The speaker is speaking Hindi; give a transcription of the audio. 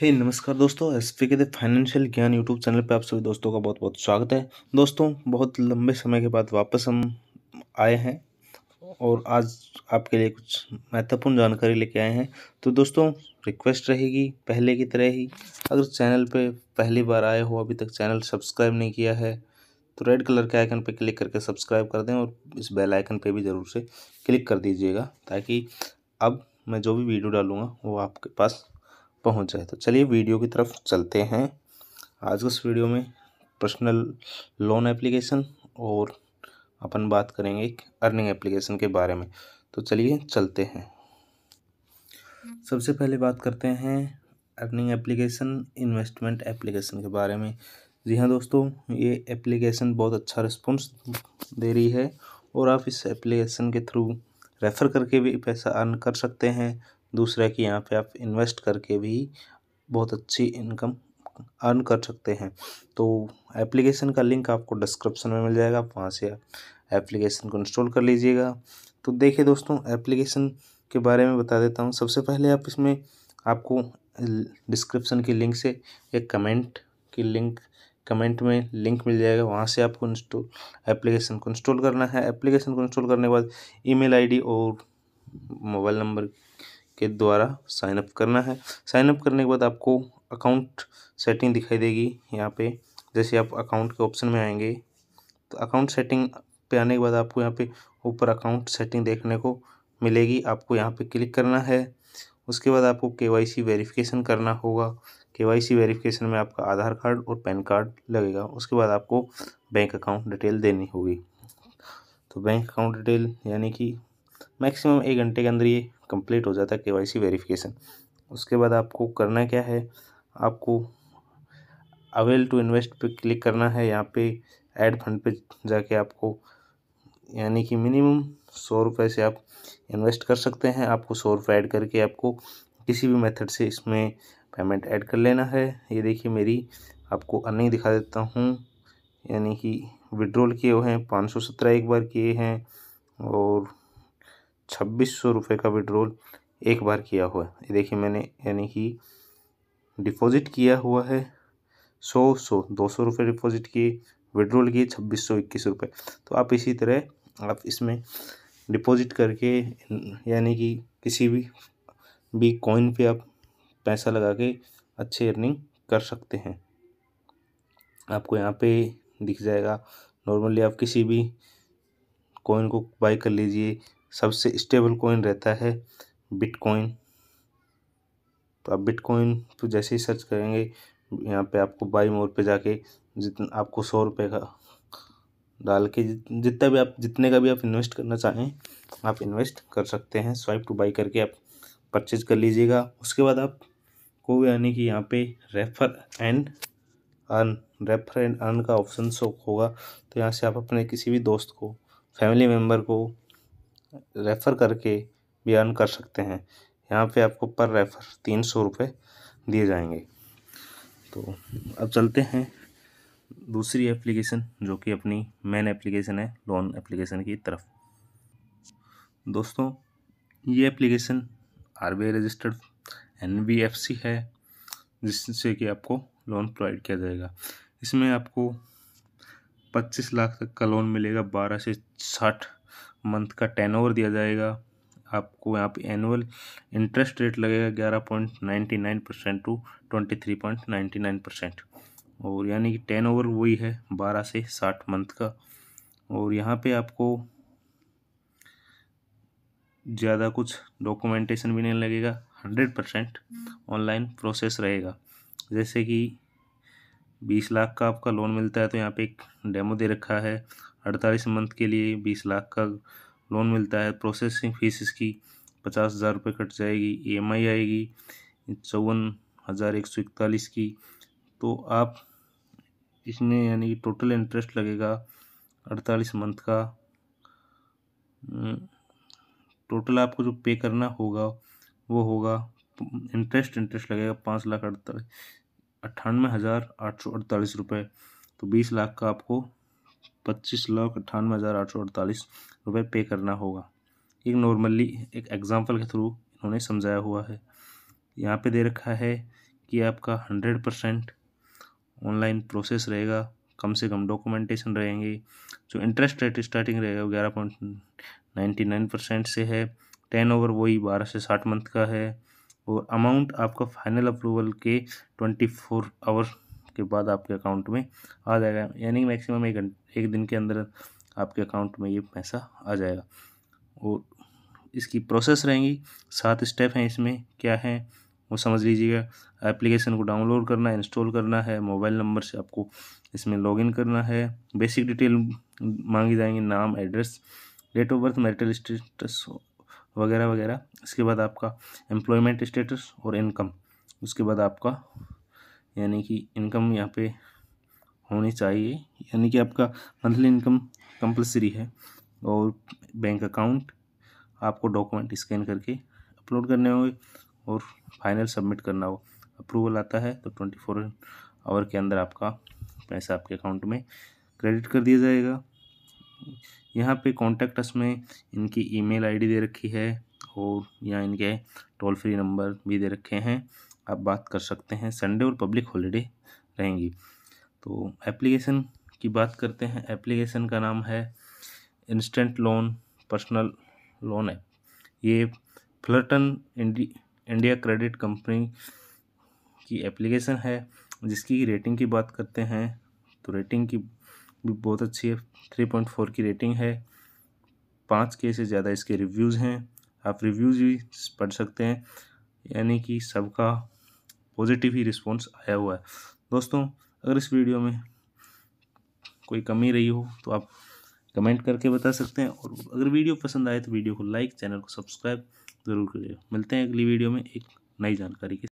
हे hey, नमस्कार दोस्तों एस पी के फाइनेंशियल ज्ञान यूट्यूब चैनल पर आप सभी दोस्तों का बहुत बहुत स्वागत है दोस्तों बहुत लंबे समय के बाद वापस हम आए हैं और आज आपके लिए कुछ महत्वपूर्ण जानकारी लेके आए हैं तो दोस्तों रिक्वेस्ट रहेगी पहले की तरह ही अगर चैनल पे पहली बार आए हो अभी तक चैनल सब्सक्राइब नहीं किया है तो रेड कलर के आइकन पर क्लिक करके सब्सक्राइब कर दें और इस बेल आइकन पर भी ज़रूर से क्लिक कर दीजिएगा ताकि अब मैं जो भी वीडियो डालूँगा वो आपके पास पहुंच जाए तो चलिए वीडियो की तरफ चलते हैं आज के इस वीडियो में पर्सनल लोन एप्लीकेशन और अपन बात करेंगे एक अर्निंग एप्लीकेशन के बारे में तो चलिए चलते हैं सबसे पहले बात करते हैं अर्निंग एप्लीकेशन इन्वेस्टमेंट एप्लीकेशन के बारे में जी हाँ दोस्तों ये एप्लीकेशन बहुत अच्छा रिस्पॉन्स दे रही है और आप इस एप्लीकेशन के थ्रू रेफ़र करके भी पैसा अर्न कर सकते हैं दूसरा कि यहाँ पे आप इन्वेस्ट करके भी बहुत अच्छी इनकम अर्न कर सकते हैं तो एप्लीकेशन का लिंक आपको डिस्क्रिप्शन में मिल जाएगा आप वहाँ से आप एप्लीकेशन को इंस्टॉल कर लीजिएगा तो देखिए दोस्तों एप्लीकेशन के बारे में बता देता हूँ सबसे पहले आप इसमें आपको डिस्क्रिप्शन की लिंक से एक कमेंट की लिंक कमेंट में लिंक मिल जाएगा वहाँ से आपको इंस्टॉल एप्लीकेशन को इंस्टॉल करना है एप्लीकेशन को इंस्टॉल करने के बाद ईमेल आईडी और मोबाइल नंबर के द्वारा साइनअप करना है साइनअप करने के बाद आपको अकाउंट सेटिंग दिखाई देगी यहाँ पे जैसे आप अकाउंट के ऑप्शन में आएंगे तो अकाउंट सेटिंग पे आने के बाद आपको यहाँ पे ऊपर अकाउंट सेटिंग देखने को मिलेगी आपको यहाँ पे क्लिक करना है उसके बाद आपको के वाई सी वेरीफिकेशन करना होगा के वाई सी वेरीफिकेशन में आपका आधार कार्ड और पैन कार्ड लगेगा उसके बाद आपको बैंक अकाउंट डिटेल देनी होगी तो बैंक अकाउंट डिटेल यानी कि मैक्सिमम एक घंटे के अंदर ये कंप्लीट हो जाता है सी वेरिफिकेशन उसके बाद आपको करना क्या है आपको अवेल टू इन्वेस्ट पे क्लिक करना है यहाँ पे ऐड फंड पे जाके आपको यानी कि मिनिमम सौ रुपये से आप इन्वेस्ट कर सकते हैं आपको सौ रुपये ऐड करके आपको किसी भी मेथड से इसमें पेमेंट ऐड कर लेना है ये देखिए मेरी आपको अर्निंग दिखा देता हूँ यानी कि विड्रॉल किए हुए हैं पाँच सौ सत्रह एक बार किए हैं और छब्बीस सौ रुपये का विड्रॉल एक बार किया हुआ है देखिए मैंने यानी कि डिपॉजिट किया हुआ है सौ सौ दो सौ रुपये डिपॉजिट किए विड्रॉल किए छब्बीस सौ इक्कीस रुपये तो आप इसी तरह आप इसमें डिपॉजिट करके यानी कि किसी भी भी कॉइन पे आप पैसा लगा के अच्छे अर्निंग कर सकते हैं आपको यहाँ पे दिख जाएगा नॉर्मली आप किसी भी कॉइन को बाई कर लीजिए सबसे स्टेबल कॉइन रहता है बिटकॉइन तो आप बिटकॉइन तो जैसे ही सर्च करेंगे यहाँ पे आपको बाई मोर पे जाके जितना आपको सौ रुपये का डाल के जितना भी आप जितने का भी आप इन्वेस्ट करना चाहें आप इन्वेस्ट कर सकते हैं स्वाइप टू बाई करके आप परचेज कर लीजिएगा उसके बाद आप को यानी कि यहाँ पे refer and earn refer and earn का ऑप्शन शो होगा तो यहाँ से आप अपने किसी भी दोस्त को फैमिली मेम्बर को रेफ़र करके भी अर्न कर सकते हैं यहाँ पे आपको पर रेफ़र तीन सौ रुपये दिए जाएंगे तो अब चलते हैं दूसरी एप्लीकेशन जो कि अपनी मेन एप्लीकेशन है लोन एप्लीकेशन की तरफ दोस्तों ये एप्लीकेशन आर रजिस्टर्ड एन है जिससे कि आपको लोन प्रोवाइड किया जाएगा इसमें आपको पच्चीस लाख तक का लोन मिलेगा बारह से साठ मंथ का टेन ओवर दिया जाएगा आपको यहाँ पे एनुअल इंटरेस्ट रेट लगेगा ग्यारह point ninety nine percent to twenty three point ninety nine percent और यानी कि टेन ओवर वही है बारह से साठ मंथ का और यहाँ पे आपको ज़्यादा कुछ डॉक्यूमेंटेशन भी नहीं लगेगा हंड्रेड परसेंट ऑनलाइन प्रोसेस रहेगा जैसे कि बीस लाख का आपका लोन मिलता है तो यहाँ पे एक डेमो दे रखा है अड़तालीस मंथ के लिए बीस लाख का लोन मिलता है प्रोसेसिंग फीस इसकी पचास हज़ार रुपये कट जाएगी ई e आएगी चौवन हज़ार एक सौ इकतालीस की तो आप इसमें यानी कि टोटल इंटरेस्ट लगेगा अड़तालीस मंथ का टोटल आपको जो पे करना होगा वो होगा इंटरेस्ट इंटरेस्ट लगेगा पाँच लाख अड़तालीस अट्ठानवे हज़ार आठ सौ अड़तालीस रुपये तो बीस लाख का आपको पच्चीस लाख अट्ठानवे हज़ार आठ सौ अड़तालीस रुपये पे करना होगा एक नॉर्मली एक एग्ज़ाम्पल के थ्रू इन्होंने समझाया हुआ है यहाँ पे दे रखा है कि आपका हंड्रेड परसेंट ऑनलाइन प्रोसेस रहेगा कम से कम डॉक्यूमेंटेशन रहेंगे जो इंटरेस्ट रेट स्टार्टिंग रहेगा ग्यारह पॉइंट नाइन्टी नाइन परसेंट से है टेन ओवर वही बारह से साठ मंथ का है और अमाउंट आपका फाइनल अप्रूवल के ट्वेंटी फोर आवर के बाद आपके अकाउंट में आ जाएगा यानी मैक्सिमम एक घंटे एक दिन के अंदर आपके अकाउंट में ये पैसा आ जाएगा और इसकी प्रोसेस रहेंगी सात स्टेप हैं इसमें क्या है वो समझ लीजिएगा एप्लीकेशन को डाउनलोड करना है इंस्टॉल करना है मोबाइल नंबर से आपको इसमें लॉगिन करना है बेसिक डिटेल मांगी जाएंगी नाम address date of birth marital status वगैरह वगैरह इसके बाद आपका एम्प्लॉयमेंट स्टेटस और इनकम उसके बाद आपका यानी कि इनकम यहाँ पे होनी चाहिए यानी कि आपका मंथली इनकम कंपलसरी है और बैंक अकाउंट आपको डॉक्यूमेंट स्कैन करके अपलोड करने होंगे और फाइनल सबमिट करना हो अप्रूवल आता है तो ट्वेंटी फोर आवर के अंदर आपका पैसा आपके अकाउंट में क्रेडिट कर दिया जाएगा यहाँ पे कॉन्टैक्ट अस में इनकी ईमेल आईडी दे रखी है और यहाँ इनके टोल फ्री नंबर भी दे रखे हैं आप बात कर सकते हैं संडे और पब्लिक हॉलीडे रहेंगी तो एप्लीकेशन की बात करते हैं एप्लीकेशन का नाम है इंस्टेंट लोन पर्सनल लोन है ये फ्लटन इंडिया क्रेडिट कंपनी की एप्लीकेशन है जिसकी रेटिंग की बात करते हैं तो रेटिंग की भी बहुत अच्छी है थ्री पॉइंट फोर की रेटिंग है पाँच के से ज़्यादा इसके रिव्यूज़ हैं आप रिव्यूज़ भी पढ़ सकते हैं यानी कि सबका पॉजिटिव ही रिस्पॉन्स आया हुआ है दोस्तों अगर इस वीडियो में कोई कमी रही हो तो आप कमेंट करके बता सकते हैं और अगर वीडियो पसंद आए तो वीडियो को लाइक चैनल को सब्सक्राइब ज़रूर करिए मिलते हैं अगली वीडियो में एक नई जानकारी के